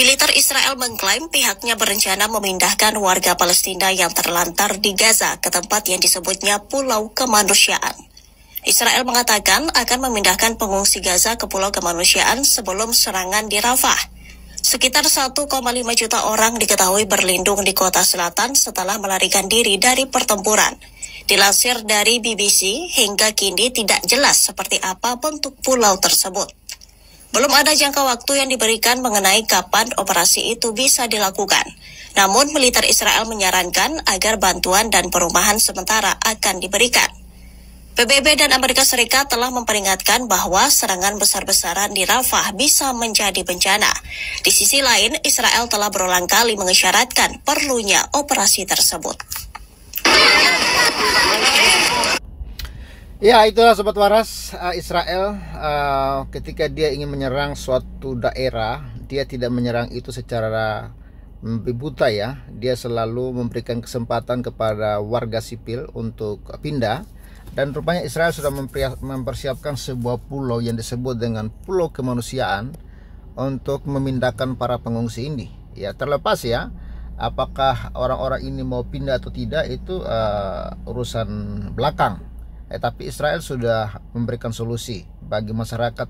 Militer Israel mengklaim pihaknya berencana memindahkan warga Palestina yang terlantar di Gaza ke tempat yang disebutnya Pulau Kemanusiaan. Israel mengatakan akan memindahkan pengungsi Gaza ke Pulau Kemanusiaan sebelum serangan di Rafah. Sekitar 1,5 juta orang diketahui berlindung di kota selatan setelah melarikan diri dari pertempuran. Dilansir dari BBC, hingga kini tidak jelas seperti apa bentuk pulau tersebut. Belum ada jangka waktu yang diberikan mengenai kapan operasi itu bisa dilakukan. Namun, militer Israel menyarankan agar bantuan dan perumahan sementara akan diberikan. PBB dan Amerika Serikat telah memperingatkan bahwa serangan besar-besaran di Rafah bisa menjadi bencana. Di sisi lain, Israel telah berulang kali mengisyaratkan perlunya operasi tersebut. Ya itulah sobat waras uh, Israel uh, ketika dia ingin menyerang suatu daerah dia tidak menyerang itu secara buta ya dia selalu memberikan kesempatan kepada warga sipil untuk pindah dan rupanya Israel sudah mempersiapkan sebuah pulau yang disebut dengan pulau kemanusiaan untuk memindahkan para pengungsi ini ya terlepas ya apakah orang-orang ini mau pindah atau tidak itu uh, urusan belakang Eh, tapi Israel sudah memberikan solusi bagi masyarakat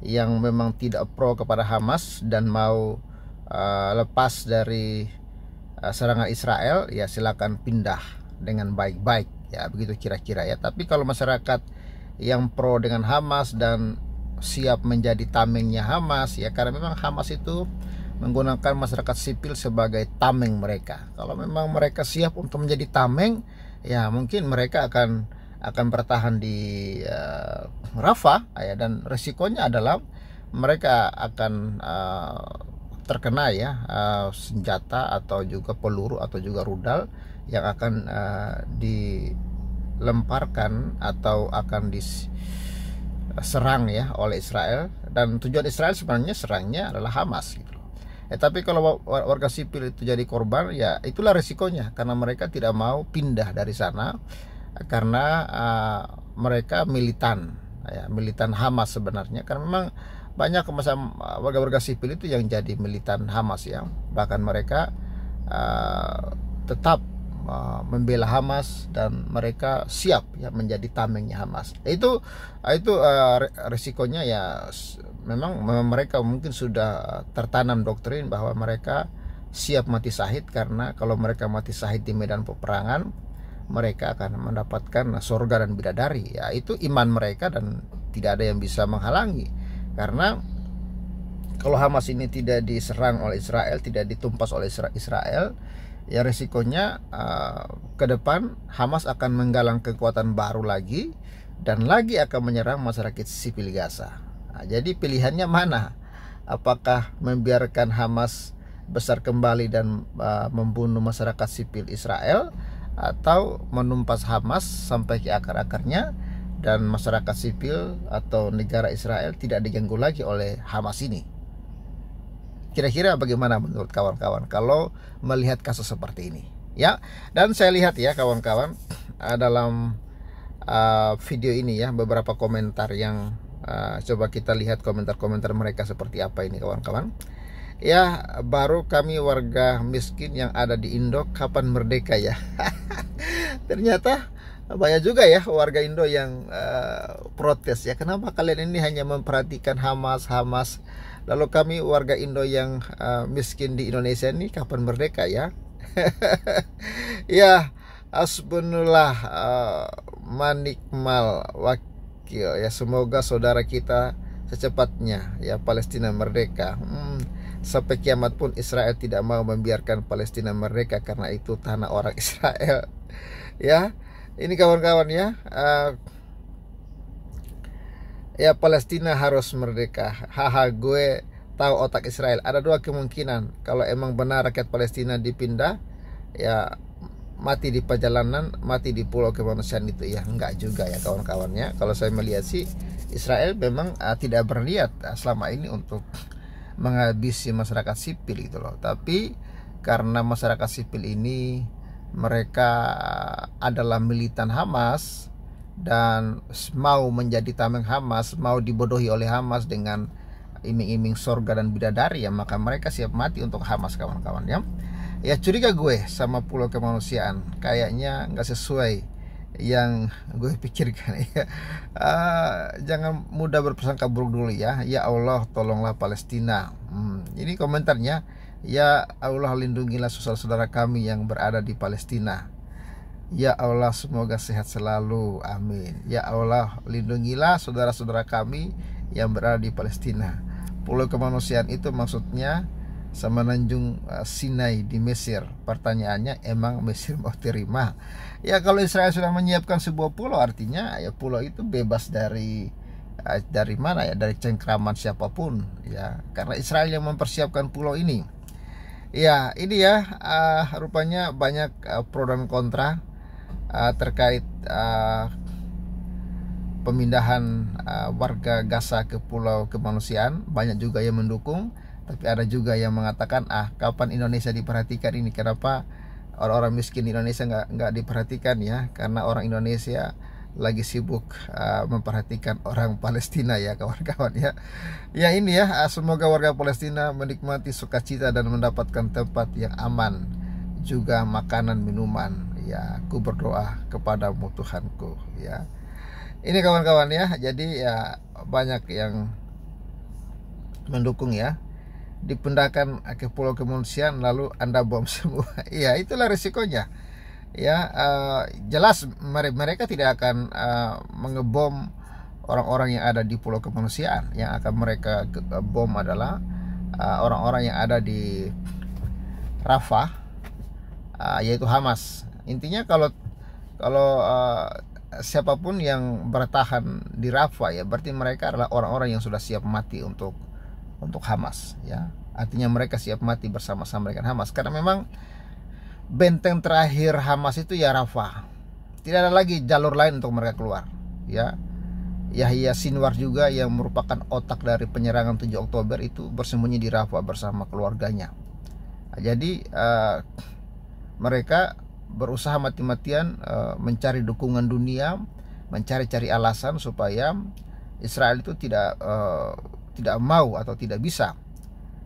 yang memang tidak pro kepada Hamas dan mau uh, lepas dari uh, serangan Israel, ya silakan pindah dengan baik-baik, ya begitu kira-kira ya. Tapi kalau masyarakat yang pro dengan Hamas dan siap menjadi tamengnya Hamas, ya karena memang Hamas itu menggunakan masyarakat sipil sebagai tameng mereka. Kalau memang mereka siap untuk menjadi tameng, ya mungkin mereka akan akan bertahan di uh, eh, Rafa ah, ya dan resikonya adalah mereka akan uh, terkena ya uh, senjata atau juga peluru atau juga rudal yang akan uh, dilemparkan atau akan diserang ya oleh Israel dan tujuan Israel sebenarnya serangnya adalah Hamas gitu. Eh, tapi kalau warga sipil itu jadi korban ya itulah resikonya karena mereka tidak mau pindah dari sana karena uh, mereka militan ya, militan Hamas sebenarnya karena memang banyak masa warga-warga sipil itu yang jadi militan Hamas ya bahkan mereka uh, tetap uh, membela Hamas dan mereka siap ya menjadi tamengnya Hamas itu itu uh, resikonya ya memang mereka mungkin sudah tertanam doktrin bahwa mereka siap mati sahid karena kalau mereka mati sahid di medan peperangan mereka akan mendapatkan surga dan bidadari ya itu iman mereka dan tidak ada yang bisa menghalangi karena kalau Hamas ini tidak diserang oleh Israel tidak ditumpas oleh Israel ya resikonya uh, ke depan Hamas akan menggalang kekuatan baru lagi dan lagi akan menyerang masyarakat sipil Gaza nah, jadi pilihannya mana apakah membiarkan Hamas besar kembali dan uh, membunuh masyarakat sipil Israel atau menumpas Hamas sampai ke akar-akarnya dan masyarakat sipil atau negara Israel tidak diganggu lagi oleh Hamas ini. Kira-kira bagaimana menurut kawan-kawan kalau melihat kasus seperti ini? Ya, dan saya lihat ya kawan-kawan dalam uh, video ini ya beberapa komentar yang uh, coba kita lihat komentar-komentar mereka seperti apa ini kawan-kawan ya baru kami warga miskin yang ada di Indo kapan merdeka ya ternyata banyak juga ya warga Indo yang uh, protes ya kenapa kalian ini hanya memperhatikan Hamas Hamas lalu kami warga Indo yang uh, miskin di Indonesia ini kapan merdeka ya ya Asbunullah uh, eh, Manikmal wakil ya semoga saudara kita secepatnya ya Palestina merdeka hmm Sampai kiamat pun Israel tidak mau membiarkan Palestina mereka karena itu tanah orang Israel. ya, ini kawan-kawan ya. Uh, ya Palestina harus merdeka. Haha gue tahu otak Israel. Ada dua kemungkinan. Kalau emang benar rakyat Palestina dipindah, ya mati di perjalanan, mati di pulau kemanusiaan itu ya enggak juga ya kawan-kawannya. Kalau saya melihat sih Israel memang uh, tidak berniat uh, selama ini untuk menghabisi masyarakat sipil gitu loh tapi karena masyarakat sipil ini mereka adalah militan Hamas dan mau menjadi tameng Hamas mau dibodohi oleh Hamas dengan iming-iming sorga dan bidadari ya maka mereka siap mati untuk Hamas kawan-kawan ya ya curiga gue sama pulau kemanusiaan kayaknya nggak sesuai yang gue pikirkan ya uh, jangan mudah berprasangka buruk dulu ya ya Allah tolonglah Palestina hmm, ini komentarnya ya Allah lindungilah saudara-saudara kami yang berada di Palestina Ya Allah semoga sehat selalu Amin Ya Allah lindungilah saudara-saudara kami yang berada di Palestina Pulau kemanusiaan itu maksudnya sama semenanjung eh, Sinai di Mesir. Pertanyaannya emang Mesir mau terima? Ya kalau Israel sudah menyiapkan sebuah pulau artinya ya pulau itu bebas dari eh, dari mana ya dari cengkraman siapapun ya karena Israel yang mempersiapkan pulau ini. Ya, ini ya uh, rupanya banyak uh, pro dan kontra uh, terkait uh, pemindahan uh, warga Gaza ke pulau kemanusiaan. Banyak juga yang mendukung tapi ada juga yang mengatakan ah kapan Indonesia diperhatikan ini kenapa orang-orang miskin Indonesia nggak nggak diperhatikan ya karena orang Indonesia lagi sibuk uh, memperhatikan orang Palestina ya kawan-kawan ya ya ini ya ah, semoga warga Palestina menikmati sukacita dan mendapatkan tempat yang aman juga makanan minuman ya aku berdoa kepadamu Tuhanku ya ini kawan-kawan ya jadi ya banyak yang mendukung ya dipindahkan ke pulau kemunsian lalu anda bom semua ya itulah risikonya ya uh, jelas mereka tidak akan uh, mengebom orang-orang yang ada di pulau kemunsian yang akan mereka eh, bom adalah orang-orang uh, yang ada di Rafah uh, yaitu Hamas intinya kalau kalau uh, siapapun yang bertahan di Rafah ya berarti mereka adalah orang-orang yang sudah siap mati untuk untuk Hamas ya. Artinya mereka siap mati bersama-sama dengan Hamas karena memang benteng terakhir Hamas itu ya Rafah. Tidak ada lagi jalur lain untuk mereka keluar ya. Yahya Sinwar juga yang merupakan otak dari penyerangan 7 Oktober itu bersembunyi di Rafah bersama keluarganya. Jadi uh, mereka berusaha mati-matian uh, mencari dukungan dunia, mencari-cari alasan supaya Israel itu tidak uh, tidak mau atau tidak bisa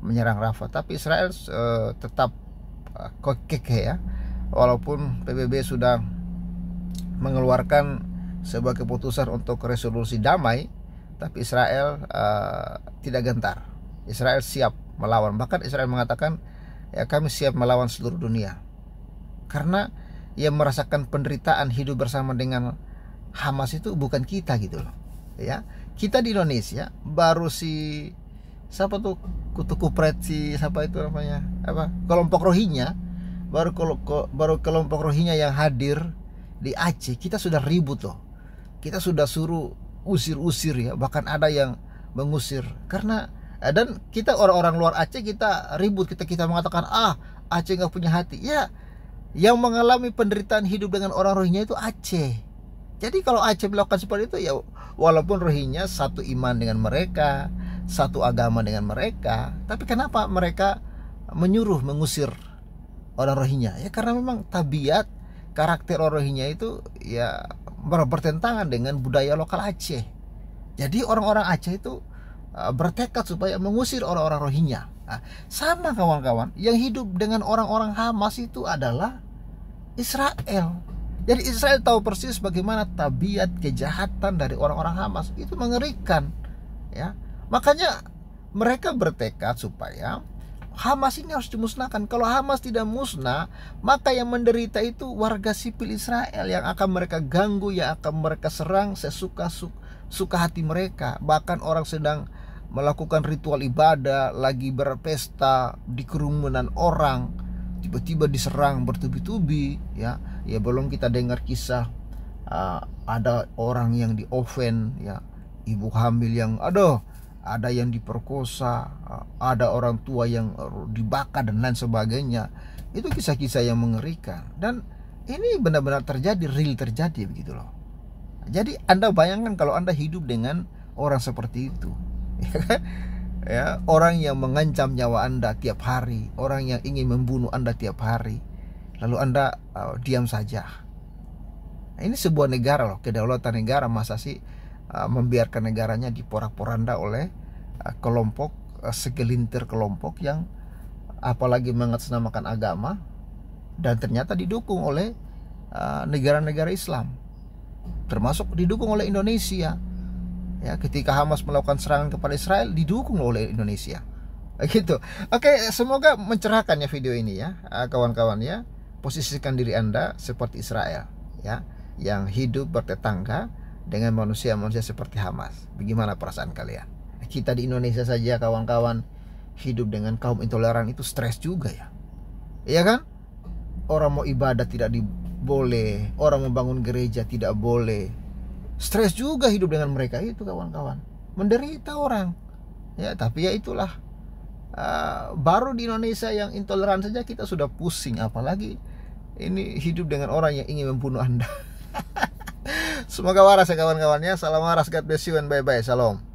menyerang Rafa, tapi Israel uh, tetap uh, kokek ya walaupun PBB sudah mengeluarkan sebuah keputusan untuk resolusi damai tapi Israel uh, tidak gentar Israel siap melawan bahkan Israel mengatakan ya kami siap melawan seluruh dunia karena ia merasakan penderitaan hidup bersama dengan Hamas itu bukan kita gitu loh ya kita di Indonesia baru si siapa tuh kutu kupret si siapa itu namanya apa kelompok rohinya baru baru kelompok rohinya yang hadir di Aceh kita sudah ribut loh kita sudah suruh usir-usir ya bahkan ada yang mengusir karena eh, dan kita orang-orang luar Aceh kita ribut kita kita mengatakan ah Aceh nggak punya hati ya yang mengalami penderitaan hidup dengan orang rohinya itu Aceh jadi kalau Aceh melakukan seperti itu ya walaupun rohinya satu iman dengan mereka, satu agama dengan mereka, tapi kenapa mereka menyuruh mengusir orang rohinya? Ya karena memang tabiat karakter orang rohinya itu ya bertentangan dengan budaya lokal Aceh. Jadi orang-orang Aceh itu e, bertekad supaya mengusir orang-orang rohinya. Nah, sama kawan-kawan, yang hidup dengan orang-orang Hamas itu adalah Israel. Jadi Israel tahu persis bagaimana tabiat kejahatan dari orang-orang Hamas itu mengerikan, ya. Makanya mereka bertekad supaya Hamas ini harus dimusnahkan. Kalau Hamas tidak musnah, maka yang menderita itu warga sipil Israel yang akan mereka ganggu, yang akan mereka serang sesuka suka hati mereka. Bahkan orang sedang melakukan ritual ibadah, lagi berpesta di kerumunan orang, tiba-tiba diserang bertubi-tubi ya ya belum kita dengar kisah uh, ada orang yang di oven ya ibu hamil yang aduh ada yang diperkosa uh, ada orang tua yang eh, dibakar dan lain sebagainya itu kisah-kisah yang mengerikan dan ini benar-benar terjadi real terjadi begitu loh jadi anda bayangkan kalau anda hidup dengan orang seperti itu ya kan? ya orang yang mengancam nyawa Anda tiap hari, orang yang ingin membunuh Anda tiap hari, lalu Anda uh, diam saja. Nah, ini sebuah negara loh, kedaulatan negara masa sih uh, membiarkan negaranya diporak-poranda oleh uh, kelompok uh, segelintir kelompok yang apalagi mengatasnamakan agama dan ternyata didukung oleh uh, negara-negara uh, negara -negara Islam, termasuk didukung oleh Indonesia ya ketika Hamas melakukan serangan kepada Israel didukung oleh Indonesia gitu oke semoga mencerahkan ya video ini ya eh, kawan-kawan ya posisikan diri anda seperti Israel ya yang hidup bertetangga dengan manusia-manusia seperti Hamas bagaimana perasaan kalian kita di Indonesia saja kawan-kawan hidup dengan kaum intoleran itu stres juga ya iya kan orang mau ibadah tidak diboleh, orang membangun gereja tidak boleh stres juga hidup dengan mereka itu kawan-kawan menderita orang ya tapi ya itulah uh, baru di Indonesia yang intoleran saja kita sudah pusing apalagi ini hidup dengan orang yang ingin membunuh anda semoga waras ya kawan-kawannya salam waras God bless you and bye bye salam